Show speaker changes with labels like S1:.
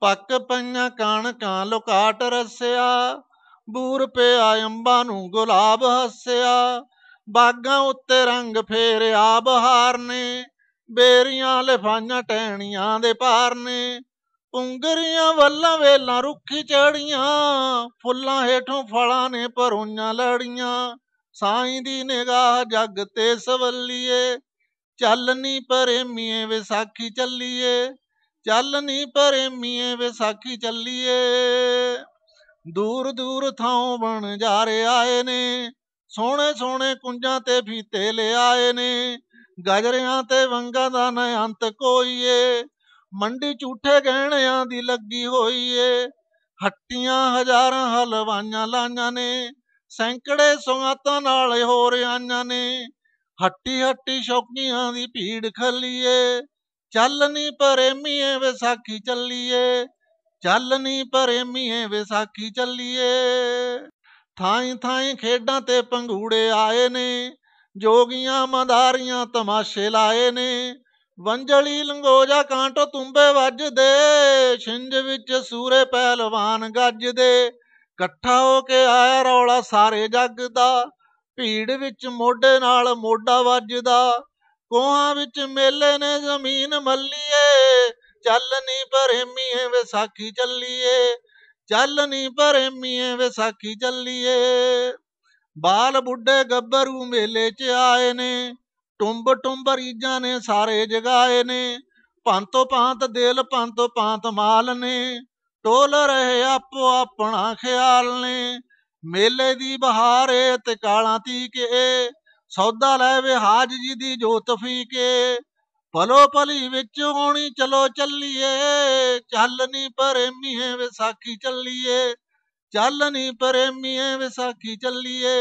S1: ਪੱਕ ਪਈਆਂ ਕਾਣਕਾਂ ਲੋਕਾਟ ਰਸਿਆ ਬੂਰ ਪਿਆ ਅੰਬਾਂ ਨੂੰ ਗੁਲਾਬ ਹੱਸਿਆ ਬਾਗਾਂ ਉੱਤੇ ਰੰਗ ਫੇਰਿਆ ਬਹਾਰ ਨੇ ਬੇਰੀਆਂ ਲਫਾਈਆਂ ਟਹਿਣੀਆਂ ਦੇ ਪਾਰ ਨੇ ਉਂਗਰੀਆਂ ਵੱਲਾਂ ਵੇਲਾਂ ਰੁੱਖੀ ਚੜੀਆਂ ਫੁੱਲਾਂ ਹੇਠੋਂ ਫਲਾਂ ਨੇ ਪਰੋਈਆਂ ਲੜੀਆਂ ਸਾਈਂ ਦੀ ਨਿਗਾਹ ਜਗ ਤੇ ਸਵੱਲੀਏ ਚੱਲਨੀ ਪਰੇਮੀਏ ਵਿਸਾਖੀ ਚੱਲੀਏ ਚੱਲ ਨੀ ਪਰੇਮੀਏ ਵਿਸਾਖੀ ਚੱਲੀਏ ਦੂਰ ਦੂਰ ਥਾਂ ਬਣ ਜਾ ਆਏ ਨੇ ਸੋਹਣੇ ਸੋਹਣੇ ਕੁੰਜਾਂ ਤੇ ਫੀਤੇ ਆਏ ਨੇ ਗਜਰਿਆਂ ਤੇ ਵੰਗਾਂ ਦਾ ਨ ਅੰਤ ਕੋਈਏ ਮੰਡੀ ਝੂਠੇ ਗਹਿਣਿਆਂ ਦੀ ਲੱਗੀ ਹੋਈਏ ਹੱਟੀਆਂ ਹਜ਼ਾਰਾਂ ਹਲਵਾਈਆਂ ਲਾਈਆਂ ਨੇ ਸੈਂਕੜੇ ਸੁਗਾਤਾਂ ਨਾਲ ਹੋ ਰਿਆਈਆਂ ਨੇ ਹੱਟੀ ਹੱਟੀ ਸ਼ੌਕੀਆਂ ਦੀ ਭੀੜ ਖੱਲੀਏ ਚੱਲ ਨੀ ਪਰੇਮੀਏ ਵਿਸਾਖੀ ਚੱਲੀਏ ਚੱਲ ਨੀ ਪਰੇਮੀਏ ਵਿਸਾਖੀ ਚੱਲੀਏ ਥਾਈ ਥਾਈ ਖੇਡਾਂ ਤੇ ਪੰਘੂੜੇ ਆਏ ਨੇ ਜੋਗੀਆਂ ਮਦਾਰੀਆਂ ਤਮਾਸ਼ੇ ਲਾਏ ਨੇ ਵੰਜਲੀ ਲੰਗੋਜਾ ਕਾਂਟੋ ਤੁੰਬੇ ਵੱਜਦੇ ਛਿੰਜ ਵਿੱਚ ਸੂਰੇ ਪਹਿਲਵਾਨ ਗੱਜਦੇ ਇਕੱਠਾ ਹੋ ਕੇ ਆਇਆ ਰੌਲਾ ਸਾਰੇ ਜੱਗ ਦਾ ਭੀੜ ਵਿੱਚ ਮੋਢੇ ਨਾਲ ਮੋਢਾ ਵੱਜਦਾ ਕੋਹਾਂ ਵਿੱਚ ਮੇਲੇ ਨੇ ਜ਼ਮੀਨ ਮੱਲੀਏ ਚੱਲ ਨਹੀਂ ਪਰਮੀਏ ਵਿਸਾਖੀ ਚੱਲੀਏ ਚੱਲ ਨਹੀਂ ਪਰਮੀਏ ਵਿਸਾਖੀ ਚੱਲੀਏ ਬਾਲ ਬੁੱਢੇ ਗੱਬਰੂ ਮੇਲੇ 'ਚ ਆਏ ਨੇ ਟੁੰਬ ਟੁੰਬ ਰੀਜਾਂ ਨੇ ਸਾਰੇ ਜਗਾਏ ਨੇ ਪੰਤੋ ਪਾਂਤ ਦਿਲ ਪੰਤੋ ਪਾਂਤ ਮਾਲ ਨੇ ਟੋਲ ਰਹੇ ਆਪੋ ਆਪਣਾ ਖਿਆਲ ਨੇ ਮੇਲੇ ਦੀ ਬਹਾਰੇ ਤੇ ਕਾਲਾਂ ਤੀਕੇ ਸੌਦਾ ਲੈ ਵੇ ਹਾਜ ਜੀ ਦੀ ਜੋ ਤਫੀਕੇ ਪਲੋ ਪਲੀ ਵਿੱਚ ਹੋਣੀ ਚਲੋ ਚੱਲੀਏ ਚੱਲ ਚੱਲਨੀ ਪਰਮੀਏ ਵਿਸਾਖੀ ਚੱਲੀਏ ਚੱਲ ਚੱਲਨੀ ਪਰਮੀਏ ਵਿਸਾਖੀ ਚੱਲੀਏ